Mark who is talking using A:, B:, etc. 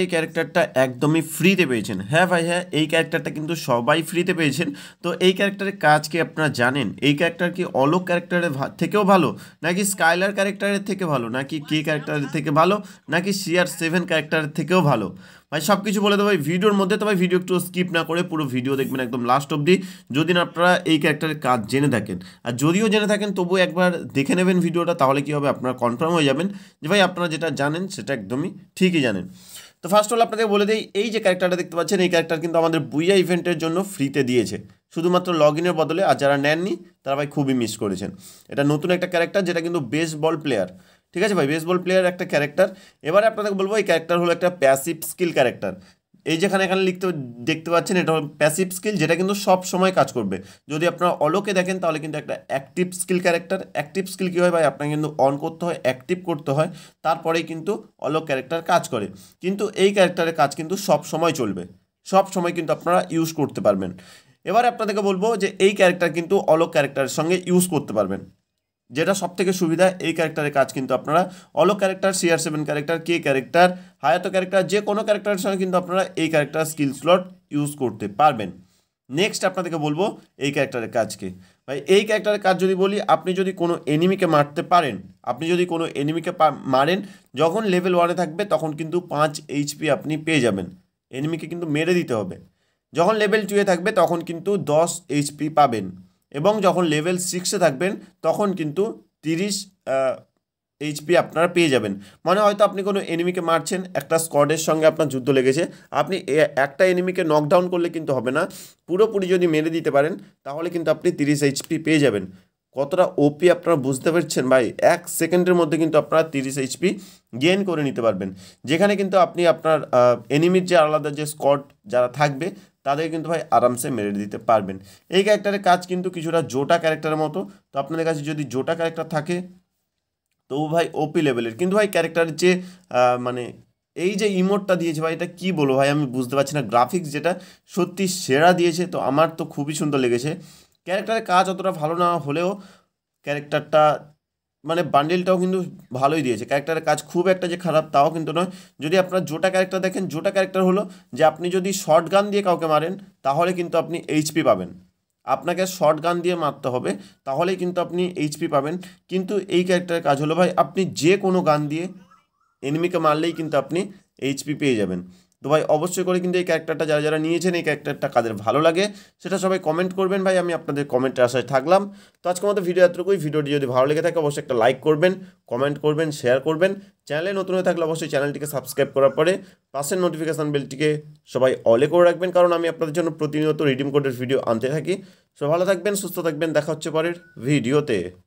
A: এই ক্যারেক্টারটা একদমই ফ্রিতে পেয়েছেন হ্যাঁ ভাই হ্যাঁ এই ক্যারেক্টারটা কিন্তু সবাই ফ্রিতে পেয়েছেন তো এই ক্যারেক্টারের কাজ কি আপনারা জানেন এই ক্যারেক্টার কি অলোক ক্যারেক্টারের থেকেও ভালো নাকি স্কাইলার ক্যারেক্টারের থেকে ভালো নাকি কে ক্যারেক্টারের থেকে ভালো নাকি সিআর সেভেন ক্যারেক্টারের থেকেও ভালো ভাই সব কিছু বলে দেবো ভিডিওর মধ্যে ভাই ভিডিও একটু স্কিপ না করে পুরো ভিডিও দেখবেন একদম লাস্ট অবধি যদি না আপনারা এই ক্যারেক্টারের কাজ জেনে থাকেন আর যদিও জেনে থাকেন তবুও একবার দেখে নেবেন ভিডিওটা তাহলে কি হবে আপনারা কনফার্ম হয়ে যাবেন যে ভাই আপনারা যেটা জানেন সেটা একদমই ঠিকই জানেন তো ফার্স্ট অল আপনাদের বলে দিই এই যে ক্যারেক্টারটা দেখতে পাচ্ছেন এই ক্যারেক্টার কিন্তু আমাদের বুইয়া ইভেন্টের জন্য ফ্রিতে দিয়েছে শুধুমাত্র লগ ইনের বদলে আর যারা নেননি তারা ভাই খুবই মিস করেছেন এটা নতুন একটা ক্যারেক্টার যেটা কিন্তু বেসবল প্লেয়ার ঠিক আছে ভাই বেসবল প্লেয়ার একটা ক্যারেক্টার এবারে আপনাদের বলবো এই ক্যারেক্টার হলো একটা প্যাসিভ স্কিল ক্যারেক্টার এই যেখানে এখানে লিখতে দেখতে পাচ্ছেন এটা প্যাসিভ স্কিল যেটা কিন্তু সব সময় কাজ করবে যদি আপনারা অলোকে দেখেন তাহলে কিন্তু একটা active skill character active skill কী হয় ভাই আপনাকে কিন্তু অন করতে হয় অ্যাক্টিভ করতে হয় তারপরেই কিন্তু অলোক ক্যারেক্টার কাজ করে কিন্তু এই ক্যারেক্টারের কাজ কিন্তু সব সময় চলবে সব সময় কিন্তু আপনারা ইউজ করতে পারবেন এবার আপনাদেরকে বলবো যে এই ক্যারেক্টার কিন্তু অলোক ক্যারেক্টারের সঙ্গে ইউজ করতে পারবেন যেটা সবথেকে সুবিধা এই ক্যারেক্টারের কাজ কিন্তু আপনারা অলো ক্যারেক্টার সিআর সেভেন ক্যারেক্টার কে ক্যারেক্টার হায়াতো ক্যারেক্টার যে কোনো ক্যারেক্টারের সঙ্গে কিন্তু আপনারা এই ক্যারেক্টার স্কিল স্লট ইউজ করতে পারবেন নেক্সট আপনাদেরকে বলবো এই ক্যারেক্টারের কাজকে ভাই এই ক্যারেক্টারের কাজ যদি বলি আপনি যদি কোনো এনিমিকে মারতে পারেন আপনি যদি কোনো এনিমিকে মারেন যখন লেভেল ওয়ানে থাকবে তখন কিন্তু পাঁচ এইচপি আপনি পেয়ে যাবেন এনিমিকে কিন্তু মেরে দিতে হবে যখন লেভেল টুয়ে থাকবে তখন কিন্তু দশ এইচপি পাবেন এবং যখন লেভেল সিক্সে থাকবেন তখন কিন্তু তিরিশ এইচপি আপনারা পেয়ে যাবেন মানে হয়তো আপনি কোনো এনিমিকে মারছেন একটা স্কোয়াডের সঙ্গে আপনার যুদ্ধ লেগেছে আপনি একটা এনিমিকে নকডাউন করলে কিন্তু হবে না পুরোপুরি যদি মেরে দিতে পারেন তাহলে কিন্তু আপনি তিরিশ এইচপি পেয়ে যাবেন কতটা ওপি আপনারা বুঝতে পারছেন ভাই এক সেকেন্ডের মধ্যে কিন্তু আপনারা তিরিশ এইচপি গেইন করে নিতে পারবেন যেখানে কিন্তু আপনি আপনার এনিমির যে আলাদা যে স্কট যারা থাকবে তাদের কিন্তু ভাই আরামসে মেরে দিতে পারবেন এই ক্যারেক্টারের কাজ কিন্তু কিছুটা জোটা ক্যারেক্টারের মতো তো আপনাদের কাছে যদি জোটা ক্যারেক্টার থাকে তো ভাই ওপি লেভেলের কিন্তু ভাই ক্যারেক্টারের যে মানে এই যে ইমোটটা দিয়েছে ভাই এটা কী বলবো ভাই আমি বুঝতে পারছি না গ্রাফিক্স যেটা সত্যি সেরা দিয়েছে তো আমার তো খুবই সুন্দর লেগেছে ক্যারেক্টারের কাজ অতটা ভালো না হলেও ক্যারেক্টারটা মানে বান্ডিলটাও কিন্তু ভালোই দিয়েছে ক্যারেক্টারের কাজ খুব একটা যে খারাপ তাও কিন্তু নয় যদি আপনার জোটা ক্যারেক্টার দেখেন জোটা ক্যারেক্টার হলো যে আপনি যদি শর্ট গান দিয়ে কাউকে মারেন তাহলে কিন্তু আপনি এইচপি পাবেন আপনাকে শর্ট গান দিয়ে মারতে হবে তাহলেই কিন্তু আপনি এইচপি পাবেন কিন্তু এই ক্যারেক্টারের কাজ হলো ভাই আপনি যে কোনো গান দিয়ে এনিমিকে মারলেই কিন্তু আপনি এইচপি পেয়ে যাবেন তো ভাই অবশ্যই করে কিন্তু এই ক্যারেক্টারটা যারা যারা নিয়েছেন এই ক্যারেক্টারটা কাদের ভালো লাগে সেটা সবাই কমেন্ট করবেন ভাই আমি আপনাদের কমেন্টের আশায় থাকলাম তো আজকের মতো ভিডিও এতটুকুই ভিডিওটি যদি ভালো লেগে থাকে অবশ্যই একটা লাইক করবেন কমেন্ট করবেন শেয়ার করবেন চ্যানেলে নতুন হয়ে থাকলে অবশ্যই চ্যানেলটিকে সাবস্ক্রাইব করার পরে পাশের নোটিফিকেশান বেলটিকে সবাই অলে করে রাখবেন কারণ আমি আপনাদের জন্য প্রতিনিয়ত রিডিম কোডের ভিডিও আনতে থাকি সো ভালো থাকবেন সুস্থ থাকবেন দেখা হচ্ছে পরের ভিডিওতে